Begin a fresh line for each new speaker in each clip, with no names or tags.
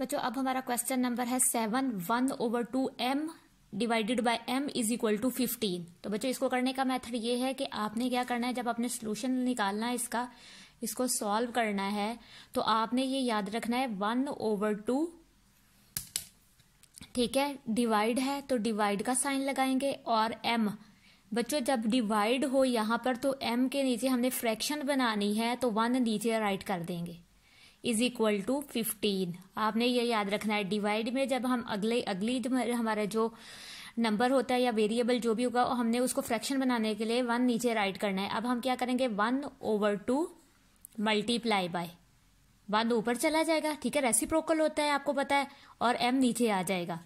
बच्चों अब हमारा क्वेश्चन नंबर है seven one over two M divided by M is equal to fifteen तो बच्चों इसको करने का मेथड ये है कि आपने क्या करना है जब आपने सोल्यूशन निकालना है इसका इसको सॉल्व करना है तो आपने ये याद रखना है वन ओवर टू ठीक है डिवाइड है तो डिवाइड का साइन लगाएंगे और एम बच्चों जब डिवाइड हो यहाँ पर तो एम के नीचे हमने फ्रैक्शन बनानी है तो वन नीचे राइट कर देंगे इज इक्वल टू फिफ्टीन आपने ये याद रखना है डिवाइड में जब हम अगले अगली हमारा जो नंबर होता है या वेरिएबल जो भी होगा हमने उसको फ्रैक्शन बनाने के लिए वन नीचे राइट करना है अब हम क्या करेंगे one over two multiply by one ऊपर चला जाएगा ठीक है रेसिप्रोकल होता है आपको पता है और एम नीचे आ जाएगा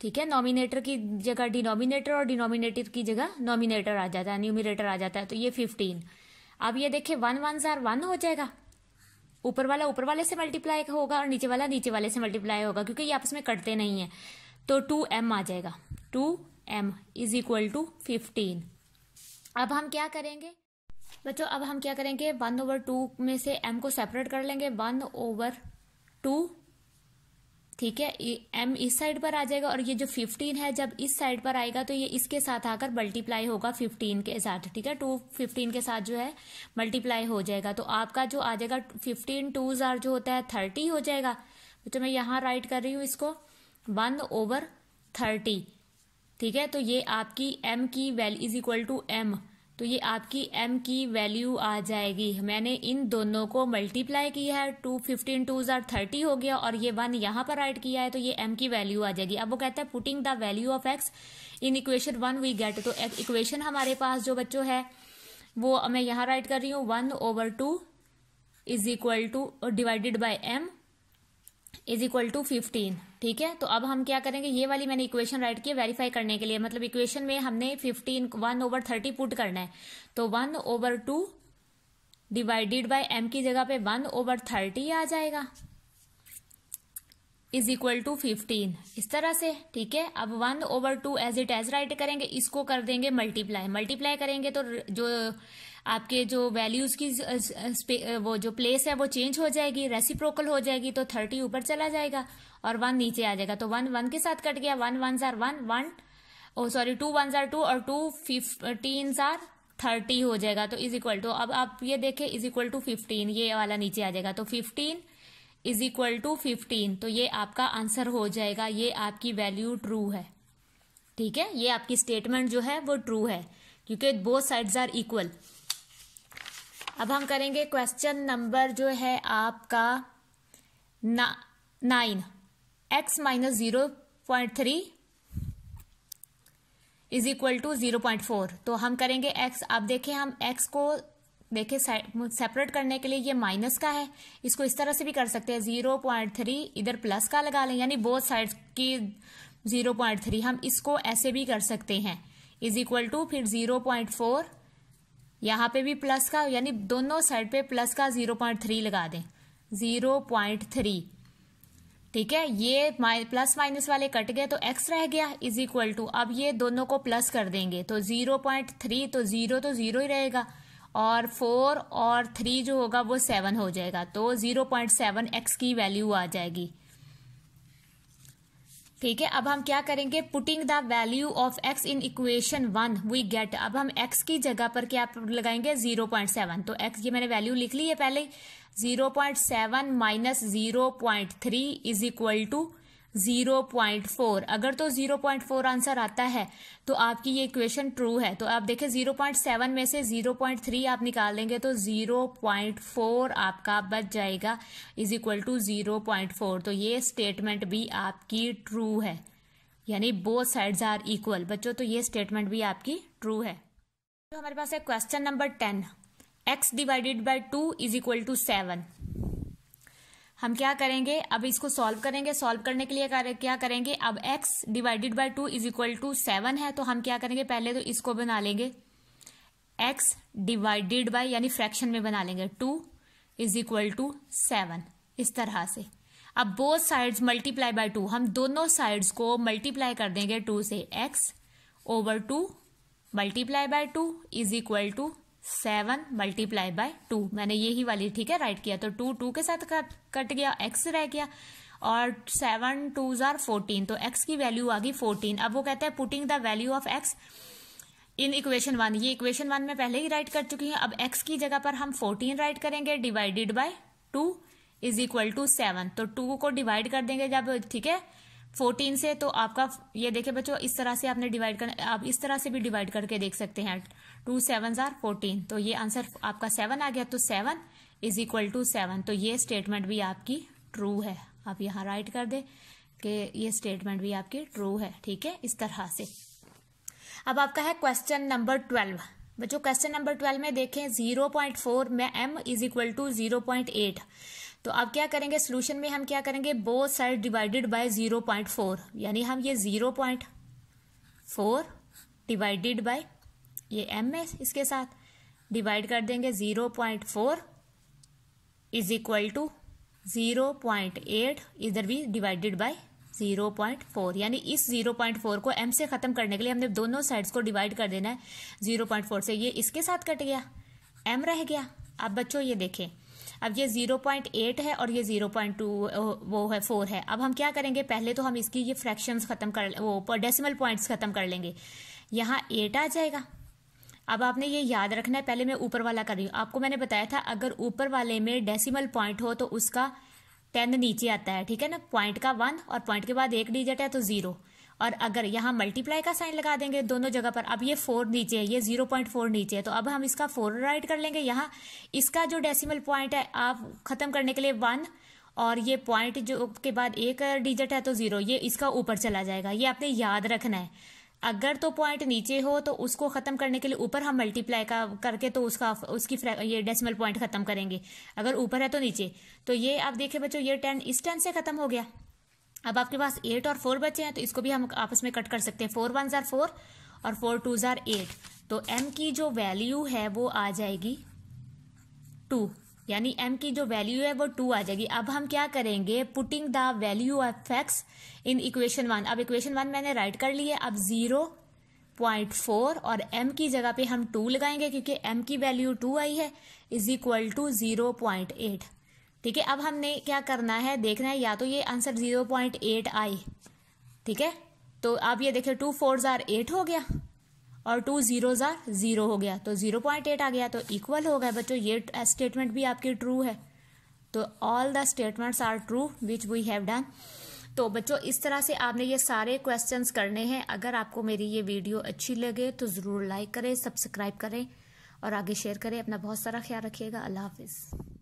ठीक है नॉमिनेटर की जगह डिनोमिनेटर और डिनोमिनेटर की जगह नॉमिनेटर आ जाता है न्यूमिनेटर आ जाता है तो ये फिफ्टीन अब ये देखिए वन वन सार वन हो जाएगा ऊपर वाला ऊपर वाले से मल्टीप्लाई होगा और नीचे वाला नीचे वाले से मल्टीप्लाई होगा क्योंकि ये आपस में कटते नहीं है तो टू एम आ जाएगा two M is equal to fifteen अब हम क्या करेंगे बच्चों अब हम क्या करेंगे वन ओवर टू में से एम को सेपरेट कर लेंगे वन ओवर टू ठीक है एम इस साइड पर आ जाएगा और ये जो फिफ्टीन है जब इस साइड पर आएगा तो ये इसके साथ आकर मल्टीप्लाई होगा फिफ्टीन के साथ ठीक है टू फिफ्टीन के साथ जो है मल्टीप्लाई हो जाएगा तो आपका जो आ जाएगा फिफ्टीन टू जार जो होता है थर्टी हो जाएगा तो मैं यहां राइट कर रही हूं इसको वन ओवर थर्टी ठीक है तो ये आपकी एम की value is equal to M तो ये आपकी m की वैल्यू आ जाएगी मैंने इन दोनों को मल्टीप्लाई किया है टू फिफ्टीन टू जार थर्टी हो गया और ये वन यहाँ पर ऐड किया है तो ये m की वैल्यू आ जाएगी अब वो कहता है putting the value of x in equation one we get तो इक्वेशन हमारे पास जो बच्चों है वो मैं यहाँ राइट कर रही हूँ one over two is equal to divided by M is equal to fifteen ठीक है तो अब हम क्या करेंगे ये वाली मैंने इक्वेशन राइट की वेरीफाई करने के लिए मतलब इक्वेशन में हमने fifteen one over thirty put करना है तो one over two divided by M की जगह पे वन ओवर थर्टी आ जाएगा इज इक्वल टू फिफ्टीन इस तरह से ठीक है अब one over two as it as write करेंगे इसको कर देंगे मल्टीप्लाई मल्टीप्लाई करेंगे तो जो आपके जो वैल्यूज की वो जो प्लेस है वो चेंज हो जाएगी रेसिप्रोकल हो जाएगी तो थर्टी ऊपर चला जाएगा और वन नीचे आ जाएगा तो वन वन के साथ कट गया वन वन जार one one oh sorry two one जार टू और टू फिफ्टीन जार थर्टी हो जाएगा तो इज इक्वल टू अब आप ये देखें इज इक्वल टू फिफ्टीन ये वाला नीचे आ जाएगा तो fifteen is equal to fifteen तो ये आपका आंसर हो जाएगा ये आपकी वैल्यू ट्रू है ठीक है ये आपकी स्टेटमेंट जो है वो ट्रू है क्योंकि बोथ साइड्स आर इक्वल अब हम करेंगे क्वेश्चन नंबर जो है आपका nine X minus zero point three is equal to zero point four तो हम करेंगे एक्स आप देखें हम एक्स को देखे सेपरेट करने के लिए ये माइनस का है इसको इस तरह से भी कर सकते हैं जीरो पॉइंट थ्री इधर प्लस का लगा लें यानी बोथ साइड की जीरो पॉइंट थ्री हम इसको ऐसे भी कर सकते हैं इज इक्वल टू फिर जीरो पॉइंट फोर यहाँ पे भी प्लस का यानी दोनों साइड पे प्लस का जीरो पॉइंट थ्री लगा दें जीरो पॉइंट थ्री ठीक है ये प्लस माइनस वाले कट गए तो एक्स रह गया इज इक्वल टू अब ये दोनों को प्लस कर देंगे तो जीरो पॉइंट थ्री तो जीरो तो जीरो ही रहेगा और फोर और थ्री जो होगा वो सेवन हो जाएगा तो जीरो पॉइंट सेवन एक्स की वैल्यू आ जाएगी ठीक है अब हम क्या करेंगे putting the value of x in equation one we get अब हम एक्स की जगह पर क्या लगाएंगे जीरो पॉइंट सेवन तो एक्स ये मैंने वैल्यू लिख ली है पहले zero point seven minus zero point three is equal to zero point four अगर तो जीरो पॉइंट फोर आंसर आता है तो आपकी ये इक्वेशन ट्रू है तो आप देखें जीरो पॉइंट सेवन में से जीरो पॉइंट थ्री आप देंगे तो जीरो पॉइंट फोर आपका बच जाएगा is equal to zero point four तो ये स्टेटमेंट भी आपकी ट्रू है यानी बोथ साइड्स आर इक्वल बच्चों तो ये स्टेटमेंट भी आपकी ट्रू है तो हमारे पास है question number ten X divided by two is equal to seven हम क्या करेंगे अब इसको सॉल्व करेंगे सॉल्व करने के लिए क्या करेंगे अब x divided by two is equal to seven है तो हम क्या करेंगे पहले तो इसको बना लेंगे एक्स डिवाइडेड बाय यानी फ्रैक्शन में बना लेंगे two is equal to seven इस तरह से अब both sides multiply by two हम दोनों साइड्स को मल्टीप्लाई कर देंगे टू से x over two multiply by two is equal to seven multiply by two मैंने यही वाली ठीक है राइट किया तो टू टू के साथ कट गया एक्स रह गया और सेवन टू जार फोर्टीन तो एक्स की वैल्यू आ गई फोर्टीन अब वो कहता है putting the value of x in equation one ये इक्वेशन वन में पहले ही राइट कर चुकी हूँ अब एक्स की जगह पर हम फोर्टीन राइट करेंगे divided by two is equal to seven तो टू को डिवाइड कर देंगे जब ठीक है फोर्टीन से तो आपका ये देखे बच्चों इस तरह से आपने डिवाइड कर आप इस तरह से भी डिवाइड करके देख सकते हैं टू सेवन जार फोर्टीन तो ये आंसर आपका सेवन आ गया तो seven is equal to seven तो ये स्टेटमेंट भी आपकी ट्रू है आप यहाँ राइट कर दें कि ये स्टेटमेंट भी आपकी ट्रू है ठीक है इस तरह से अब आपका है क्वेश्चन नंबर ट्वेल्व बच्चों क्वेश्चन नंबर ट्वेल्व में देखें जीरो पॉइंट फोर में m is equal to zero point eight तो अब क्या करेंगे सोल्यूशन में हम क्या करेंगे both side divided by zero point four यानी हम ये zero point four divided by ये एम है इसके साथ डिवाइड कर देंगे zero point four is equal to zero point eight इधर भी divided by zero point four यानी इस ज़ीरो पॉइंट फोर को एम से ख़त्म करने के लिए हमने दोनों साइड्स को डिवाइड कर देना है ज़ीरो पॉइंट फोर से ये इसके साथ कट गया एम रह गया अब बच्चों ये देखें अब ये ज़ीरो पॉइंट एट है और ये ज़ीरो पॉइंट टू वो है फोर है अब हम क्या करेंगे पहले तो हम इसकी ये फ्रैक्शंस ख़त्म कर वो डेसिमल पॉइंट्स ख़त्म कर लेंगे यहाँ एट आ जाएगा अब आपने ये याद रखना है पहले मैं ऊपर वाला कर रही हूँ आपको मैंने बताया था अगर ऊपर वाले में डेसिमल पॉइंट हो तो उसका टेन नीचे आता है ठीक है ना पॉइंट का वन और पॉइंट के बाद एक डिजिट है तो जीरो और अगर यहाँ मल्टीप्लाई का साइन लगा देंगे दोनों जगह पर अब ये फोर नीचे है ये जीरो पॉइंट फोर नीचे है तो अब हम इसका फोर राइट कर लेंगे यहाँ इसका जो डेसिमल पॉइंट है आप खत्म करने के लिए वन और ये पॉइंट जो के बाद एक डिजिट है तो जीरो ये इसका ऊपर चला जाएगा ये आपने याद रखना है अगर तो पॉइंट नीचे हो तो उसको ख़त्म करने के लिए ऊपर हम मल्टीप्लाई का करके तो उसका उसकी ये डेसिमल पॉइंट ख़त्म करेंगे अगर ऊपर है तो नीचे तो ये आप देखे बच्चों ये टेन इस टेन से ख़त्म हो गया अब आपके पास एट और फोर बचे हैं तो इसको भी हम आपस में कट कर सकते हैं फोर वन ज़ार फोर और फोर टू ज़ार एट तो एम की जो वैल्यू है वो आ जाएगी टू यानी एम की जो वैल्यू है वो टू आ जाएगी अब हम क्या करेंगे putting the value of x in equation one अब इक्वेशन वन मैंने राइट कर लिया है अब जीरो पॉइंट फोर और एम की जगह पे हम टू लगाएंगे क्योंकि एम की वैल्यू टू आई है is equal to zero point eight ठीक है अब हमने क्या करना है देखना है या तो ये आंसर जीरो पॉइंट एट आई ठीक है तो आप ये देखे टू फोर जार एट हो गया और टू जीरो ज़ार ज़ीरो हो गया तो ज़ीरो पॉइंट एट आ गया तो इक्वल हो गया बच्चों ये स्टेटमेंट भी आपकी ट्रू है तो all the statements are true which we have done तो बच्चों इस तरह से आपने ये सारे क्वेश्चंस करने हैं अगर आपको मेरी ये वीडियो अच्छी लगे तो ज़रूर लाइक करें सब्सक्राइब करें और आगे शेयर करें अपना बहुत सारा ख्याल रखिएगा अल्लाह हाफिज़